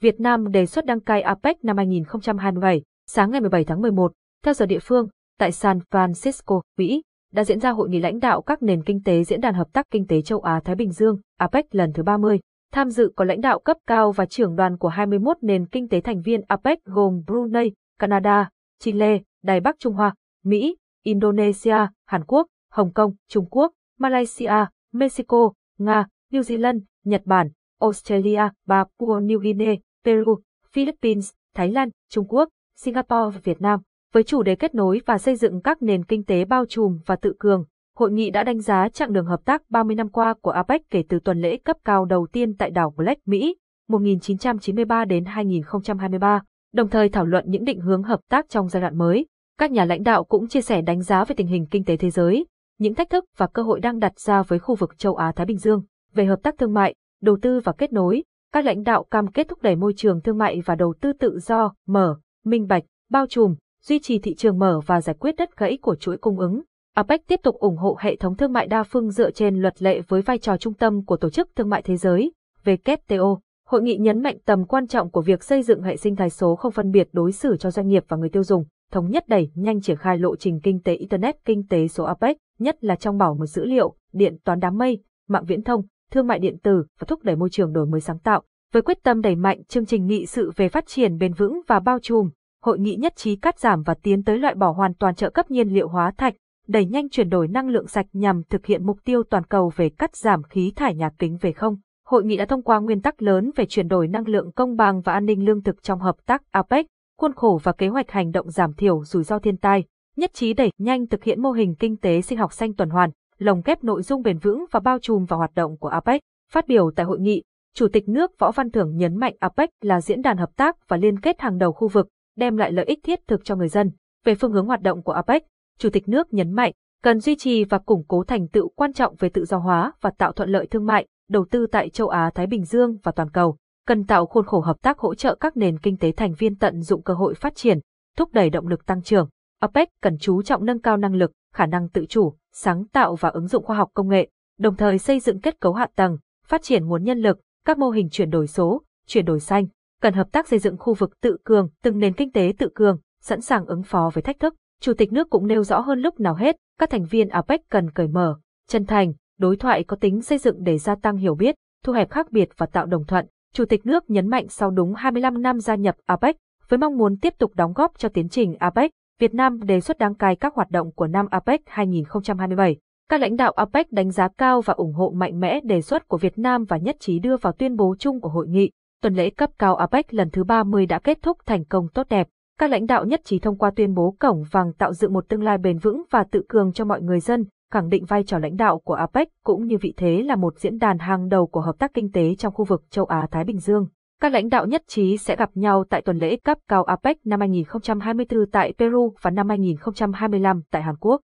Việt Nam đề xuất đăng cai APEC năm 2027, sáng ngày 17 tháng 11, theo giờ địa phương, tại San Francisco, Mỹ, đã diễn ra hội nghị lãnh đạo các nền kinh tế diễn đàn hợp tác kinh tế châu Á-Thái Bình Dương, APEC lần thứ 30. Tham dự có lãnh đạo cấp cao và trưởng đoàn của 21 nền kinh tế thành viên APEC gồm Brunei, Canada, Chile, Đài Bắc Trung Hoa, Mỹ, Indonesia, Hàn Quốc, Hồng Kông, Trung Quốc, Malaysia, Mexico, Nga, New Zealand, Nhật Bản, Australia, Papua New Guinea, Peru, Philippines, Thái Lan, Trung Quốc, Singapore và Việt Nam. Với chủ đề kết nối và xây dựng các nền kinh tế bao trùm và tự cường, hội nghị đã đánh giá chặng đường hợp tác 30 năm qua của APEC kể từ tuần lễ cấp cao đầu tiên tại đảo Black, Mỹ, 1993 đến 2023, đồng thời thảo luận những định hướng hợp tác trong giai đoạn mới. Các nhà lãnh đạo cũng chia sẻ đánh giá về tình hình kinh tế thế giới, những thách thức và cơ hội đang đặt ra với khu vực châu Á-Thái Bình Dương về hợp tác thương mại, đầu tư và kết nối các lãnh đạo cam kết thúc đẩy môi trường thương mại và đầu tư tự do, mở, minh bạch, bao trùm, duy trì thị trường mở và giải quyết đất gãy của chuỗi cung ứng. APEC tiếp tục ủng hộ hệ thống thương mại đa phương dựa trên luật lệ với vai trò trung tâm của Tổ chức Thương mại Thế giới, WTO. Hội nghị nhấn mạnh tầm quan trọng của việc xây dựng hệ sinh thái số không phân biệt đối xử cho doanh nghiệp và người tiêu dùng, thống nhất đẩy nhanh triển khai lộ trình kinh tế Internet kinh tế số APEC, nhất là trong bảo mật dữ liệu, điện toán đám mây, mạng viễn thông, thương mại điện tử và thúc đẩy môi trường đổi mới sáng tạo. Với quyết tâm đẩy mạnh chương trình nghị sự về phát triển bền vững và bao trùm, hội nghị nhất trí cắt giảm và tiến tới loại bỏ hoàn toàn trợ cấp nhiên liệu hóa thạch, đẩy nhanh chuyển đổi năng lượng sạch nhằm thực hiện mục tiêu toàn cầu về cắt giảm khí thải nhà kính về không. Hội nghị đã thông qua nguyên tắc lớn về chuyển đổi năng lượng công bằng và an ninh lương thực trong hợp tác APEC, khuôn khổ và kế hoạch hành động giảm thiểu rủi ro thiên tai, nhất trí đẩy nhanh thực hiện mô hình kinh tế sinh học xanh tuần hoàn, lồng ghép nội dung bền vững và bao trùm vào hoạt động của APEC. Phát biểu tại hội nghị, Chủ tịch nước Võ Văn Thưởng nhấn mạnh APEC là diễn đàn hợp tác và liên kết hàng đầu khu vực, đem lại lợi ích thiết thực cho người dân. Về phương hướng hoạt động của APEC, Chủ tịch nước nhấn mạnh cần duy trì và củng cố thành tựu quan trọng về tự do hóa và tạo thuận lợi thương mại, đầu tư tại châu Á Thái Bình Dương và toàn cầu, cần tạo khuôn khổ hợp tác hỗ trợ các nền kinh tế thành viên tận dụng cơ hội phát triển, thúc đẩy động lực tăng trưởng. APEC cần chú trọng nâng cao năng lực khả năng tự chủ, sáng tạo và ứng dụng khoa học công nghệ, đồng thời xây dựng kết cấu hạ tầng, phát triển nguồn nhân lực, các mô hình chuyển đổi số, chuyển đổi xanh, cần hợp tác xây dựng khu vực tự cường, từng nền kinh tế tự cường, sẵn sàng ứng phó với thách thức. Chủ tịch nước cũng nêu rõ hơn lúc nào hết, các thành viên APEC cần cởi mở, chân thành, đối thoại có tính xây dựng để gia tăng hiểu biết, thu hẹp khác biệt và tạo đồng thuận. Chủ tịch nước nhấn mạnh sau đúng 25 năm gia nhập APEC, với mong muốn tiếp tục đóng góp cho tiến trình APEC, Việt Nam đề xuất đăng cai các hoạt động của năm APEC 2027. Các lãnh đạo APEC đánh giá cao và ủng hộ mạnh mẽ đề xuất của Việt Nam và nhất trí đưa vào tuyên bố chung của hội nghị. Tuần lễ cấp cao APEC lần thứ 30 đã kết thúc thành công tốt đẹp. Các lãnh đạo nhất trí thông qua tuyên bố cổng vàng tạo dựng một tương lai bền vững và tự cường cho mọi người dân, khẳng định vai trò lãnh đạo của APEC cũng như vị thế là một diễn đàn hàng đầu của hợp tác kinh tế trong khu vực châu Á-Thái Bình Dương. Các lãnh đạo nhất trí sẽ gặp nhau tại tuần lễ cấp cao APEC năm 2024 tại Peru và năm 2025 tại Hàn Quốc.